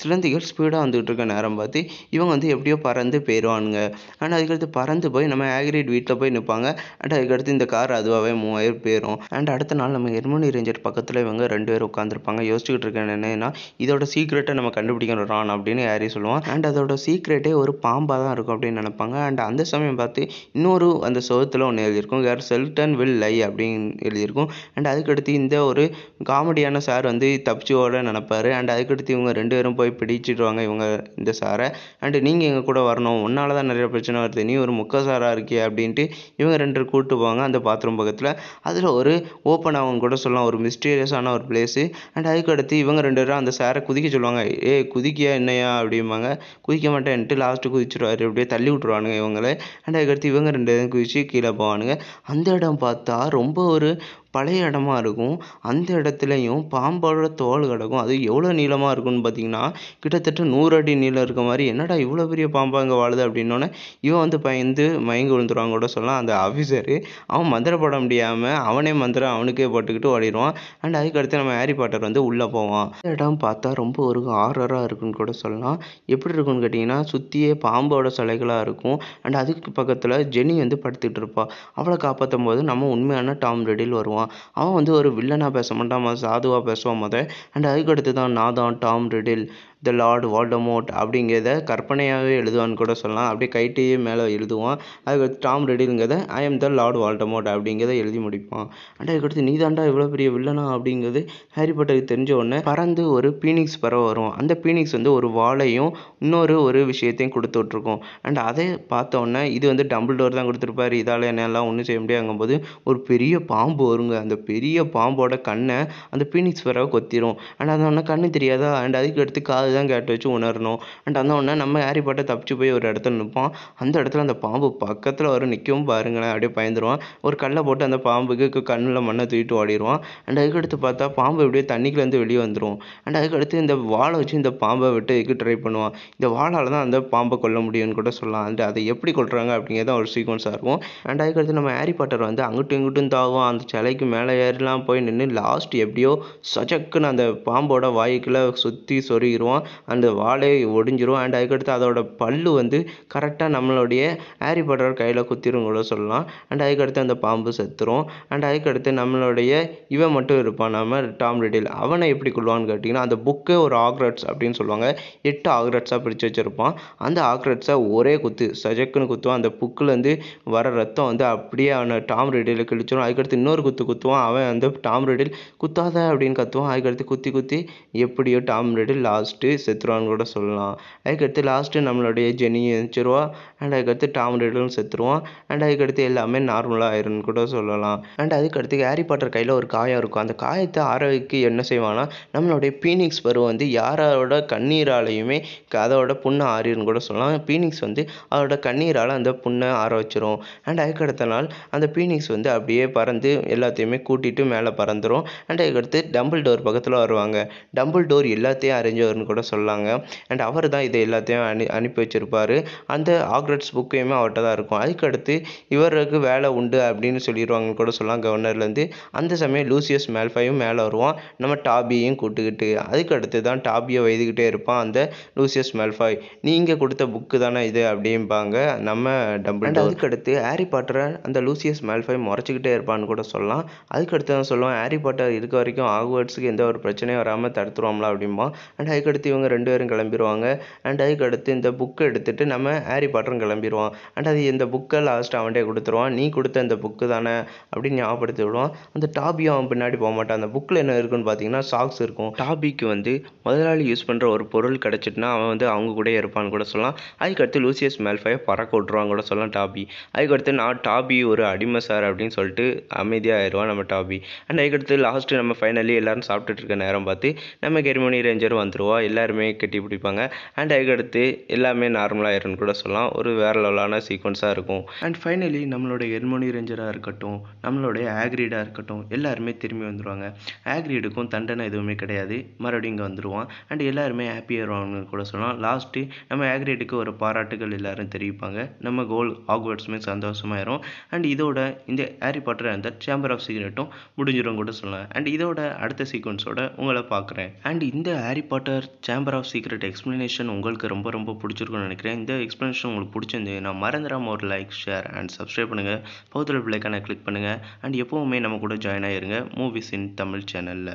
சிலந்திகள் ஸ்பீடாக வந்துகிட்டு இருக்க நேரம் பார்த்து இவங்க வந்து எப்படியோ பறந்து போயிடுவானுங்க அண்ட் அதுக்கடுத்து பறந்து போய் நம்ம ஆக்ரிட் வீட்டில் போய் நிற்பாங்க அண்ட் அதுக்கடுத்து இந்த கார் அதுவாகவே மூவாயிரம் போயிடும் அண்ட் அடுத்த நாள் நம்ம ஹெர்மோனி ரேஞ்சர் பக்கத்தில் இவங்க ரெண்டு பேர் உட்காந்துருப்பாங்க யோசிச்சுக்கிட்டு இருக்கேன் என்னன்னா இதோட சீக்ரெட்டை நம்ம கண்டுபிடிக்கணும் ரான் அப்படின்னு யாரையும் சொல்லுவான் அண்ட் அதோட சீக்ரெட்டே ஒரு பாம்பாக தான் இருக்கும் அப்படின்னு நினைப்பாங்க அண்ட் அந்த சமயம் பார்த்து இன்னொரு அந்த சோகத்தில் ஒன்று எழுதியிருக்கும் வேர் செல்டன் வில் லை அப்படின்னு எழுதியிருக்கும் அண்ட் அதுக்கடுத்து இந்த ஒரு காமெடியான சார் வந்து தப்பிச்சு ஓட நினப்பாரு அண்ட் அதுக்கடுத்து இவங்க ரெண்டு பேரும் போய் பிடிச்சிடுவாங்க இவங்க இந்த சாரை அண்டு நீங்கள் எங்கள் கூட வரணும் உன்னால தான் நிறைய பிரச்சனை வருது நீ ஒரு முக்க சாராக இருக்கிய அப்படின்ட்டு இவங்க ரெண்டு கூப்பிட்டு போவாங்க அந்த பாத்ரூம் பக்கத்தில் அதில் ஒரு ஓப்பன் அவங்க கூட சொல்லலாம் ஒரு மிஸ்டீரியஸான ஒரு பிளேஸு அண்ட் அதுக்கடுத்து இவங்க ரெண்டு பேரும் அந்த சாரை குதிக்க சொல்லுவாங்க ஏ குதிக்கியா என்னையா அப்படிம்பாங்க குதிக்க மாட்டேன்ட்டு லாஸ்ட்டு குதிச்சிடுவார் அப்படியே தள்ளி விட்ருவானுங்க இவங்களை அண்ட் அதுக்கடுத்து இவங்க ரெண்டு பேரும் குதிச்சு கீழே போவானுங்க அந்த இடம் பார்த்தா ரொம்ப ஒரு பழைய இடமா இருக்கும் அந்த இடத்துலையும் பாம்போட தோல் கிடக்கும் அது எவ்வளோ நீளமாக இருக்கும்னு பார்த்தீங்கன்னா கிட்டத்தட்ட நூறு அடி நீளம் இருக்க மாதிரி என்னடா இவ்வளோ பெரிய பாம்பா இங்கே வாழுது அப்படின்னோடனே இவன் வந்து பயந்து மயங்கி விழுந்துருவாங்க கூட சொல்லலாம் அந்த ஆஃபீஸரு அவன் மந்திரப்பட முடியாமல் அவனே மந்திரம் அவனுக்கே போட்டுக்கிட்டு ஓடிடுவான் அண்ட் அதுக்கடுத்து நம்ம ஹாரி பாட்டர் வந்து உள்ளே போவான் அந்த இடம் பார்த்தா ரொம்ப ஒரு ஆரராக இருக்குன்னு கூட சொல்லலாம் எப்படி இருக்கும்னு கேட்டிங்கன்னா சுற்றியே பாம்போட சிலைகளாக இருக்கும் அண்ட் அதுக்கு பக்கத்தில் ஜெனி வந்து படுத்துக்கிட்டு இருப்பாள் அவளை காப்பாற்றும் போது நம்ம உண்மையான டாம் ரெடியில் வருவான் பேசுவான் அவன் வந்து ஒரு வில்லனாக பேச மாட்டான் சாதுவாக பேசுவான் மொதல் அண்ட் அதுக்கடுத்து தான் நான் தான் Tom Riddle the Lord Voldemort அப்படிங்கிறத கற்பனையாகவே எழுதுவான்னு கூட சொல்லலாம் அப்படியே கைட்டையே மேலே எழுதுவான் அதுக்கடுத்து டாம் ரெடிங்கிறத I am the Lord Voldemort அப்படிங்கிறத எழுதி முடிப்பான் அண்ட் அதுக்கடுத்து நீ தாண்டா இவ்வளோ பெரிய வில்லனா அப்படிங்கிறது ஹாரி பாட்டருக்கு தெரிஞ்ச உடனே பறந்து ஒரு பீனிக்ஸ் பறவை வரும் அந்த பீனிக்ஸ் வந்து ஒரு வாழையும் இன்னொரு ஒரு விஷயத்தையும் கொடுத்து விட்ருக்கோம் அண்ட் அதை பார்த்தோன்னே இது வந்து டபுள் டோர் தான் கொடுத்துருப்பார் இதால் என்னெல்லாம் ஒன்றும் செய்ய முடியாங்கும்போது ஒரு பெரிய பாம்பு வருங்க அந்த பெரிய பாம்போட கண்ணை அந்த பீனிக்ஸ் பறவை கொத்திரும் அண்ட் அதனால் கண்ணு தெரியாதா அண்ட் அதுக்கு எடுத்து கா அதுதான் கேட்டு வச்சு உணரணும் அண்ட் அந்த ஒன்று நம்ம ஹாரி பாட்டர் தப்பிச்சு போய் ஒரு இடத்துல நிற்போம் அந்த இடத்துல அந்த பாம்பு பக்கத்தில் வரும் நிற்கவும் பாருங்களேன் அப்படியே பயந்துருவான் ஒரு கல்லை போட்டு அந்த பாம்புக்கு கண்ணில் மண்ணை தூக்கிட்டு ஓடிடுவான் அண்ட் அதுக்கடுத்து பார்த்தா பாம்பு இப்படியே தண்ணிக்குலேருந்து வெளியே வந்துடும் அண்ட் அதுக்கடுத்து இந்த வாழை வச்சு இந்த பாம்பை விட்டு இதுக்கு ட்ரை பண்ணுவான் இந்த வாழால் தான் அந்த பாம்பை கொல்ல முடியும்னு கூட சொல்லலாம் அண்ட் அதை எப்படி கொள்கிறாங்க அப்படிங்கிறது ஒரு சீக்வன்ஸாக இருக்கும் அண்ட் அதுக்கடுத்து நம்ம ஹாரி பாட்டர் வந்து அங்கிட்டும் இங்கிட்டும் தாகும் அந்த சிலைக்கு மேலே ஏறிலாம் போய் நின்று லாஸ்ட் எப்படியோ சஜக்குன்னு அந்த பாம்போட வாய்க்குள்ளே சுற்றி சொருகிடுவோம் போகிறோம் அந்த வாழை ஒடிஞ்சிரும் அண்ட் அதுக்கடுத்து அதோட பல்லு வந்து கரெக்டாக நம்மளுடைய ஆரி பாட்டர் கையில் குத்திரும் கூட சொல்லலாம் அண்ட் அதுக்கடுத்து அந்த பாம்பு செத்துரும் அண்ட் அதுக்கடுத்து நம்மளுடைய இவன் மட்டும் இருப்பான் நம்ம டாம் ரெடியில் அவனை எப்படி கொள்வான்னு கேட்டிங்கன்னா அந்த புக்கே ஒரு ஆக்ரட்ஸ் அப்படின்னு சொல்லுவாங்க எட்டு ஆக்ரட்ஸாக பிரித்து வச்சுருப்பான் அந்த ஆக்ரட்ஸை ஒரே குத்து சஜக்குன்னு குத்துவான் அந்த புக்குலேருந்து வர ரத்தம் வந்து அப்படியே அவனை டாம் ரெடியில் கிழிச்சிடும் அதுக்கடுத்து இன்னொரு குத்து குத்துவான் அவன் வந்து டாம் ரெடியில் குத்தாத அப்படின்னு கத்துவான் அதுக்கடுத்து குத்தி குத்தி எப்படியோ டாம் ரெடியில் லாஸ்ட்டு ஃபஸ்ட்டு செத்துருவான்னு கூட சொல்லலாம் அதுக்கடுத்து லாஸ்ட்டு நம்மளுடைய ஜெனி எழுந்திரிச்சிருவா அண்ட் அதுக்கடுத்து டாம் ரெடலும் செத்துருவான் அண்ட் அதுக்கடுத்து எல்லாமே நார்மலாக ஆயிரும்னு கூட சொல்லலாம் அண்ட் அதுக்கடுத்து ஹாரி பாட்டர் கையில் ஒரு காயம் இருக்கும் அந்த காயத்தை ஆரோக்கிக்கு என்ன செய்வான்னா நம்மளுடைய பீனிக்ஸ் பருவம் வந்து யாரோட கண்ணீராலையுமே அதோட புண்ணை ஆறிடும்னு கூட சொல்லலாம் பீனிக்ஸ் வந்து அதோட கண்ணீரால் அந்த புண்ணை ஆற வச்சிடும் அண்ட் அதுக்கடுத்த நாள் அந்த பீனிக்ஸ் வந்து அப்படியே பறந்து எல்லாத்தையுமே கூட்டிகிட்டு மேலே பறந்துடும் அண்ட் அதுக்கடுத்து டம்பிள் டோர் பக்கத்தில் வருவாங்க டம்பிள் டோர் எல்லாத்தையும் வரும்னு கூட கூட சொல்லாங்க அண்ட் அவர் தான் இது எல்லாத்தையும் அனு அனுப்பி வச்சுருப்பார் அந்த ஆக்ரட்ஸ் புக்கையுமே அவர்கிட்ட தான் இருக்கும் அதுக்கடுத்து இவருக்கு வேலை உண்டு அப்படின்னு சொல்லிடுவாங்கன்னு கூட சொல்லலாம் கவர்னர்லேருந்து அந்த சமயம் லூசியஸ் மேல்ஃபையும் மேலே வருவான் நம்ம டாபியையும் கூட்டுக்கிட்டு அதுக்கடுத்து தான் டாபியை வைத்துக்கிட்டே இருப்பான் அந்த லூசியஸ் மேல்ஃபாய் நீங்கள் கொடுத்த புக்கு தானே இது அப்படிம்பாங்க நம்ம டபுள் அண்ட் அதுக்கடுத்து ஹாரி பாட்டரை அந்த லூசியஸ் மேல்ஃபாய் முறைச்சிக்கிட்டே இருப்பான்னு கூட சொல்லலாம் அதுக்கடுத்து தான் சொல்லுவான் ஹாரி பாட்டர் இருக்க வரைக்கும் ஆகுவர்ட்ஸுக்கு எந்த ஒரு பிரச்சனையும் வராமல் தடுத்துருவோம்ல அப்படிம்பா அண்ட் அதுக்கடுத்து எடுத்து இவங்க ரெண்டு பேரும் கிளம்பிடுவாங்க அண்ட் அதுக்கு அடுத்து இந்த புக்கை எடுத்துகிட்டு நம்ம ஹாரி பாட்டரும் கிளம்பிடுவான் அண்ட் அது இந்த புக்கை லாஸ்ட் அவன்கிட்டே கொடுத்துருவான் நீ கொடுத்த இந்த புக்கு தானே அப்படின்னு ஞாபகப்படுத்தி விடுவான் அந்த டாபியும் அவன் பின்னாடி போக மாட்டான் அந்த புக்கில் என்ன இருக்குன்னு பார்த்தீங்கன்னா சாக்ஸ் இருக்கும் டாபிக்கு வந்து முதலாளி யூஸ் பண்ணுற ஒரு பொருள் கிடச்சிட்டுனா அவன் வந்து அவங்க கூட இருப்பான்னு கூட சொல்லலாம் அதுக்கடுத்து லூசியஸ் மேல்ஃபையை பறக்க விட்ருவான் கூட சொல்லலாம் டாபி அதுக்கடுத்து நான் டாபி ஒரு அடிமை சார் அப்படின்னு சொல்லிட்டு அமைதியாக ஆயிடுவான் நம்ம டாபி அண்ட் அதுக்கடுத்து லாஸ்ட்டு நம்ம ஃபைனலி எல்லோரும் சாப்பிட்டுட்டு இருக்க நேரம் பார்த்து நம்ம கெர்மனி ரேஞ்சர் வந்துடுவா எல்லாருமே கட்டி பிடிப்பாங்க அண்ட் அதுக்கடுத்து எல்லாமே நார்மலாக இருக்குன்னு கூட சொல்லலாம் ஒரு வேறு லெவலான சீக்வன்ஸாக இருக்கும் அண்ட் ஃபைனலி நம்மளோட எர்மோனி ரேஞ்சராக இருக்கட்டும் நம்மளுடைய ஆக்ரீடாக இருக்கட்டும் எல்லாருமே திரும்பி வந்துடுவாங்க ஆக்ரீடுக்கும் தண்டனை எதுவுமே கிடையாது மறுபடியும் இங்கே வந்துடுவான் அண்ட் எல்லாருமே ஹாப்பியாக வருவாங்கன்னு கூட சொல்லலாம் லாஸ்ட்டு நம்ம ஆக்ரீடுக்கு ஒரு பாராட்டுகள் எல்லாரும் தெரிவிப்பாங்க நம்ம கோல் ஆக்வர்ட்ஸுமே சந்தோஷமாயிரும் அண்ட் இதோட இந்த ஹாரி பாட்டர் அந்த சேம்பர் ஆஃப் சீக்ரெட்டும் முடிஞ்சிடும் கூட சொல்லலாம் அண்ட் இதோட அடுத்த சீக்வன்ஸோட உங்களை பார்க்குறேன் அண்ட் இந்த Harry Potter chamber of secret explanation உங்களுக்கு ரொம்ப ரொம்ப பிடிச்சிருக்கும்னு நினைக்கிறேன் இந்த எக்ஸ்ப்ளனேஷன் உங்களுக்கு பிடிச்சிருந்து நான் மறந்துடாமல் ஒரு லைக் ஷேர் அண்ட் சப்ஸ்கிரைப் பண்ணுங்கள் பௌத்தல் பிள்ளைக்கான கிளிக் பண்ணுங்கள் அண்ட் எப்போவுமே நம்ம கூட ஜாயின் ஆகிருங்க மூவிஸ் இன் தமிழ் சேனலில்